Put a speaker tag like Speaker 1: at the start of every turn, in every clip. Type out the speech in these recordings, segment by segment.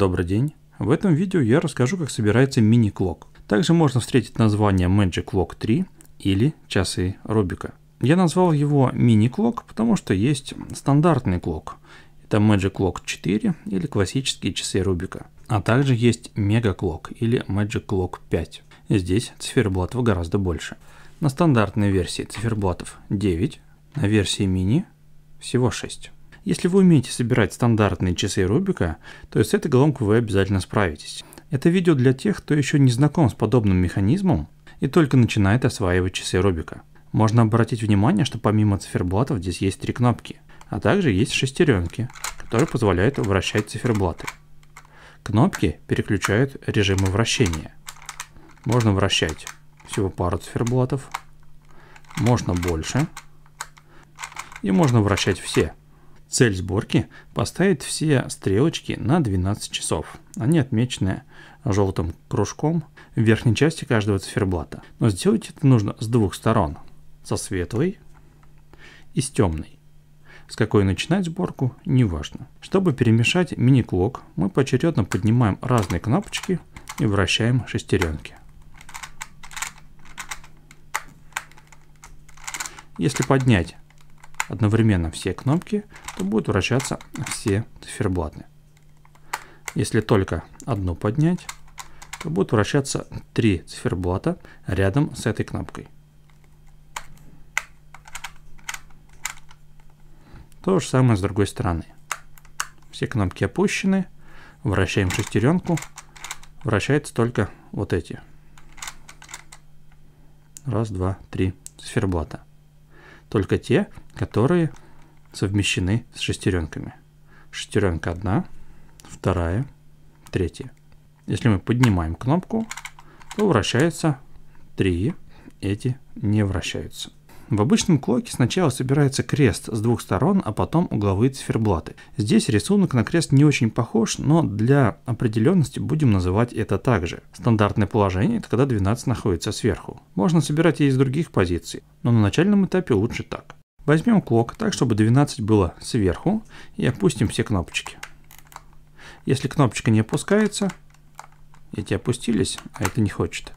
Speaker 1: Добрый день! В этом видео я расскажу, как собирается мини-клок. Также можно встретить название Magic Clock 3 или часы Рубика. Я назвал его мини-клок, потому что есть стандартный клок. Это Magic Clock 4 или классические часы Рубика. А также есть Mega Clock или Magic Clock 5. Здесь циферблатов гораздо больше. На стандартной версии циферблатов 9, на версии мини всего 6. Если вы умеете собирать стандартные часы Рубика, то с этой головкой вы обязательно справитесь. Это видео для тех, кто еще не знаком с подобным механизмом и только начинает осваивать часы Рубика. Можно обратить внимание, что помимо циферблатов здесь есть три кнопки, а также есть шестеренки, которые позволяют вращать циферблаты. Кнопки переключают режимы вращения. Можно вращать всего пару циферблатов, можно больше и можно вращать все. Цель сборки – поставить все стрелочки на 12 часов. Они а отмечены желтым кружком в верхней части каждого циферблата. Но сделать это нужно с двух сторон – со светлой и с темной. С какой начинать сборку, не важно. Чтобы перемешать мини-клок, мы поочередно поднимаем разные кнопочки и вращаем шестеренки. Если поднять одновременно все кнопки, то будут вращаться все циферблаты. Если только одну поднять, то будут вращаться три циферблата рядом с этой кнопкой. То же самое с другой стороны. Все кнопки опущены. Вращаем шестеренку. Вращаются только вот эти. Раз, два, три циферблата только те, которые совмещены с шестеренками. Шестеренка одна, вторая, третья. Если мы поднимаем кнопку, то вращается три. эти не вращаются. В обычном клоке сначала собирается крест с двух сторон, а потом угловые циферблаты. Здесь рисунок на крест не очень похож, но для определенности будем называть это также. Стандартное положение – это когда 12 находится сверху. Можно собирать и из других позиций, но на начальном этапе лучше так. Возьмем клок так, чтобы 12 было сверху и опустим все кнопочки. Если кнопочка не опускается, эти опустились, а это не хочет,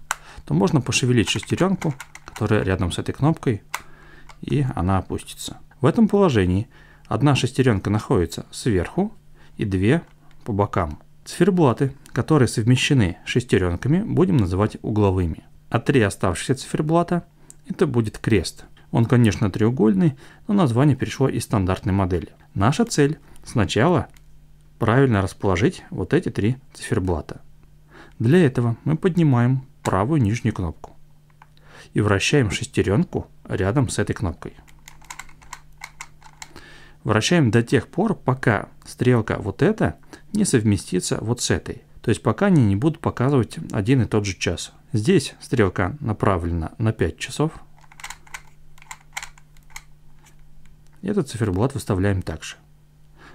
Speaker 1: то можно пошевелить шестеренку, которая рядом с этой кнопкой, и она опустится. В этом положении одна шестеренка находится сверху и две по бокам. Циферблаты, которые совмещены шестеренками, будем называть угловыми. А три оставшихся циферблата – это будет крест. Он, конечно, треугольный, но название перешло из стандартной модели. Наша цель – сначала правильно расположить вот эти три циферблата. Для этого мы поднимаем правую нижнюю кнопку и вращаем шестеренку рядом с этой кнопкой. Вращаем до тех пор, пока стрелка вот эта не совместится вот с этой. То есть пока они не будут показывать один и тот же час. Здесь стрелка направлена на 5 часов. Этот циферблат выставляем также.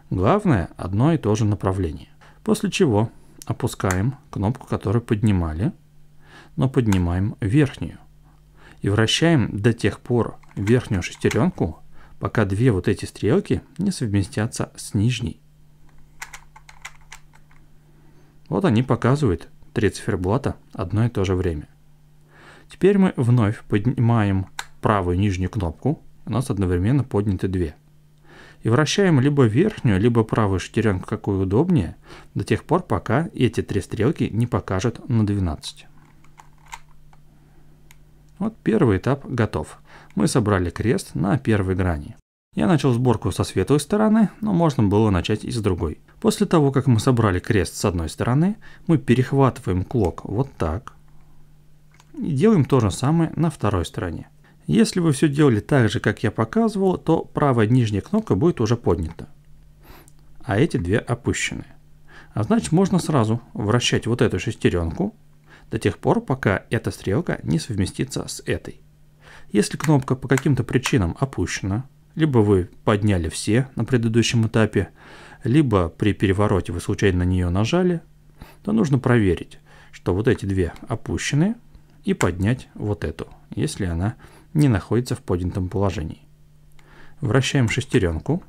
Speaker 1: Главное одно и то же направление. После чего опускаем кнопку, которую поднимали, но поднимаем верхнюю и вращаем до тех пор верхнюю шестеренку, пока две вот эти стрелки не совместятся с нижней. Вот они показывают три циферблата одно и то же время. Теперь мы вновь поднимаем правую нижнюю кнопку, у нас одновременно подняты две. И вращаем либо верхнюю, либо правую шестеренку, какую удобнее, до тех пор, пока эти три стрелки не покажут на 12. Вот первый этап готов. Мы собрали крест на первой грани. Я начал сборку со светлой стороны, но можно было начать и с другой. После того, как мы собрали крест с одной стороны, мы перехватываем клок вот так. И делаем то же самое на второй стороне. Если вы все делали так же, как я показывал, то правая нижняя кнопка будет уже поднята. А эти две опущены. А значит можно сразу вращать вот эту шестеренку до тех пор, пока эта стрелка не совместится с этой. Если кнопка по каким-то причинам опущена, либо вы подняли все на предыдущем этапе, либо при перевороте вы случайно на нее нажали, то нужно проверить, что вот эти две опущены, и поднять вот эту, если она не находится в поднятом положении. Вращаем шестеренку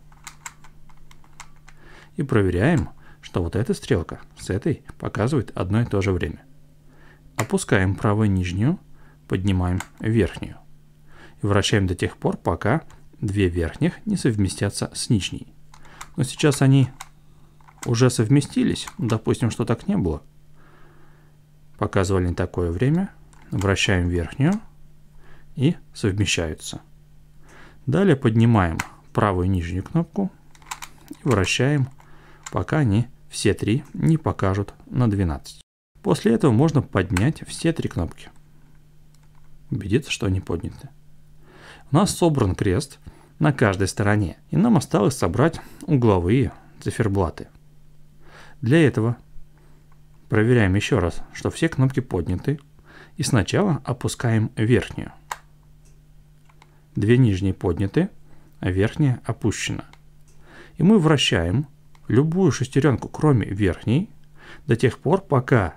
Speaker 1: и проверяем, что вот эта стрелка с этой показывает одно и то же время. Опускаем правую нижнюю, поднимаем верхнюю. И вращаем до тех пор, пока две верхних не совместятся с нижней. Но сейчас они уже совместились, допустим, что так не было. Показывали не такое время. Вращаем верхнюю и совмещаются. Далее поднимаем правую нижнюю кнопку и вращаем, пока они все три не покажут на 12. После этого можно поднять все три кнопки. Убедиться, что они подняты. У нас собран крест на каждой стороне, и нам осталось собрать угловые циферблаты. Для этого проверяем еще раз, что все кнопки подняты, и сначала опускаем верхнюю. Две нижние подняты, а верхняя опущена. И мы вращаем любую шестеренку, кроме верхней, до тех пор, пока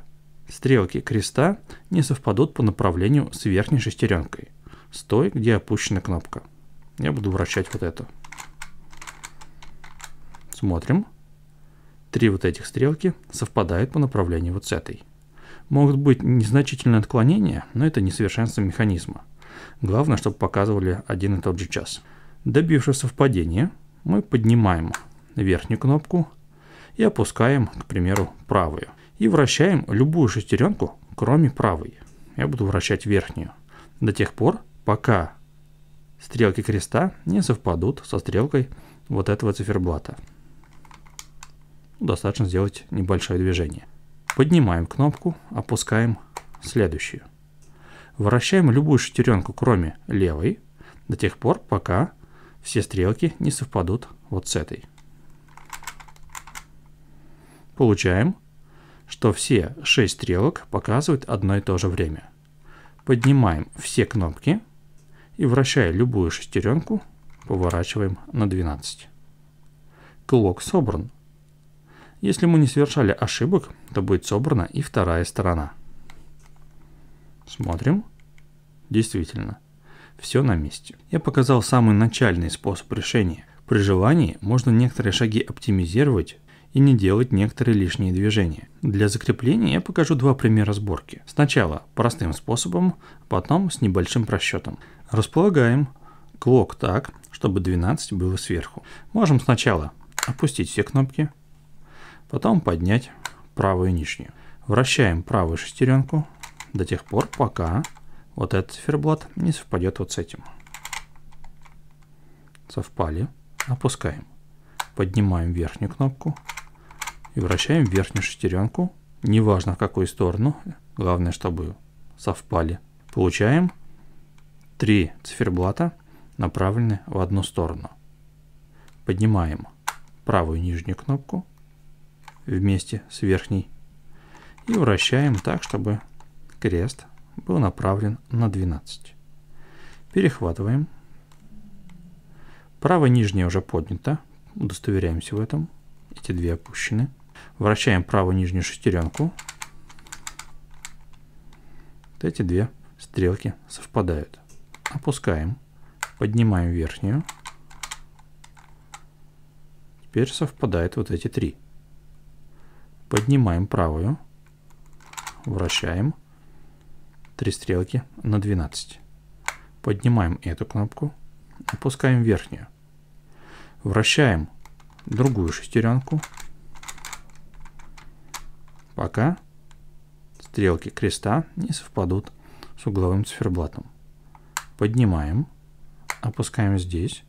Speaker 1: Стрелки креста не совпадут по направлению с верхней шестеренкой, с той, где опущена кнопка. Я буду вращать вот эту. Смотрим. Три вот этих стрелки совпадают по направлению вот с этой. Могут быть незначительные отклонения, но это несовершенство механизма. Главное, чтобы показывали один и тот же час. Добившись совпадения, мы поднимаем верхнюю кнопку и опускаем, к примеру, правую и вращаем любую шестеренку, кроме правой. Я буду вращать верхнюю до тех пор, пока стрелки креста не совпадут со стрелкой вот этого циферблата. Ну, достаточно сделать небольшое движение. Поднимаем кнопку, опускаем следующую. Вращаем любую шестеренку, кроме левой, до тех пор, пока все стрелки не совпадут вот с этой. Получаем что все 6 стрелок показывают одно и то же время. Поднимаем все кнопки и, вращая любую шестеренку, поворачиваем на 12. Клок собран. Если мы не совершали ошибок, то будет собрана и вторая сторона. Смотрим. Действительно, все на месте. Я показал самый начальный способ решения. При желании можно некоторые шаги оптимизировать и не делать некоторые лишние движения. Для закрепления я покажу два примера сборки. Сначала простым способом, потом с небольшим просчетом. Располагаем клок так, чтобы 12 было сверху. Можем сначала опустить все кнопки, потом поднять правую нижнюю. Вращаем правую шестеренку до тех пор, пока вот этот циферблат не совпадет вот с этим. Совпали. Опускаем. Поднимаем верхнюю кнопку, и вращаем верхнюю шестеренку, неважно в какую сторону, главное, чтобы совпали. Получаем три циферблата, направленные в одну сторону. Поднимаем правую нижнюю кнопку вместе с верхней и вращаем так, чтобы крест был направлен на 12. Перехватываем. Правая нижняя уже поднята, удостоверяемся в этом. Эти две опущены. Вращаем правую нижнюю шестеренку. Вот эти две стрелки совпадают. Опускаем. Поднимаем верхнюю. Теперь совпадают вот эти три. Поднимаем правую. Вращаем. Три стрелки на 12. Поднимаем эту кнопку. Опускаем верхнюю. Вращаем другую шестеренку пока стрелки креста не совпадут с угловым циферблатом. Поднимаем, опускаем здесь,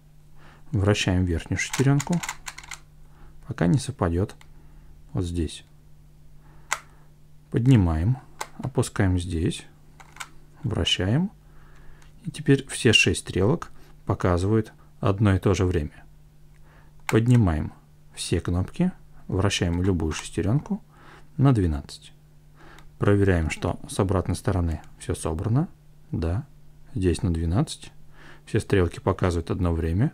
Speaker 1: вращаем верхнюю шестеренку, пока не совпадет вот здесь. Поднимаем, опускаем здесь, вращаем. И теперь все шесть стрелок показывают одно и то же время. Поднимаем все кнопки, вращаем любую шестеренку – на 12. Проверяем, что с обратной стороны все собрано. Да, здесь на 12. Все стрелки показывают одно время.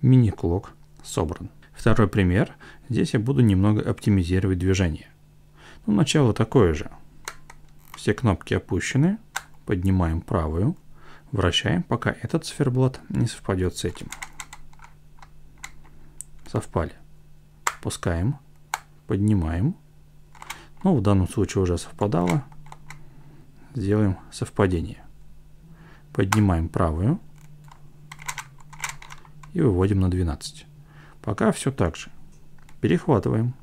Speaker 1: Мини-клок собран. Второй пример. Здесь я буду немного оптимизировать движение. Ну, начало такое же. Все кнопки опущены. Поднимаем правую. Вращаем, пока этот циферблат не совпадет с этим. Совпали. Опускаем. Поднимаем. Ну, в данном случае уже совпадало. Сделаем совпадение. Поднимаем правую. И выводим на 12. Пока все так же. Перехватываем.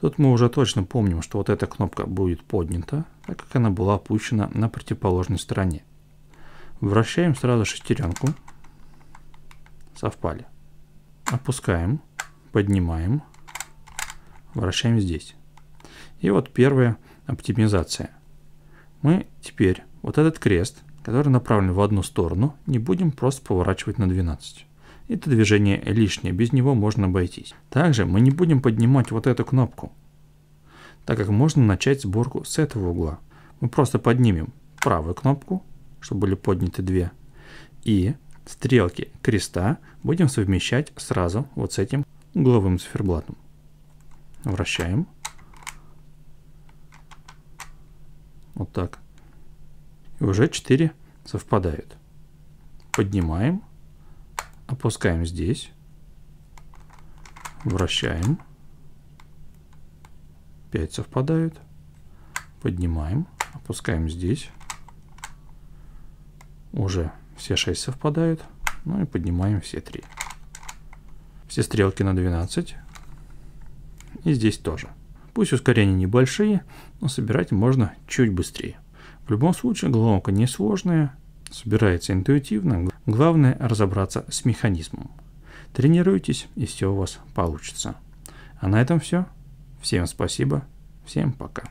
Speaker 1: Тут мы уже точно помним, что вот эта кнопка будет поднята, так как она была опущена на противоположной стороне. Вращаем сразу шестеренку. Совпали. Опускаем, поднимаем, вращаем здесь. И вот первая оптимизация. Мы теперь вот этот крест, который направлен в одну сторону, не будем просто поворачивать на 12. Это движение лишнее, без него можно обойтись. Также мы не будем поднимать вот эту кнопку, так как можно начать сборку с этого угла. Мы просто поднимем правую кнопку, чтобы были подняты две, и стрелки креста будем совмещать сразу вот с этим угловым циферблатом. Вращаем. Вот так. И уже 4 совпадают. Поднимаем. Опускаем здесь. Вращаем. 5 совпадают. Поднимаем. Опускаем здесь. Уже все 6 совпадают. Ну и поднимаем все 3. Все стрелки на 12. И здесь тоже. Пусть ускорения небольшие, но собирать можно чуть быстрее. В любом случае головка несложная, собирается интуитивно, главное разобраться с механизмом. Тренируйтесь, и все у вас получится. А на этом все. Всем спасибо, всем пока.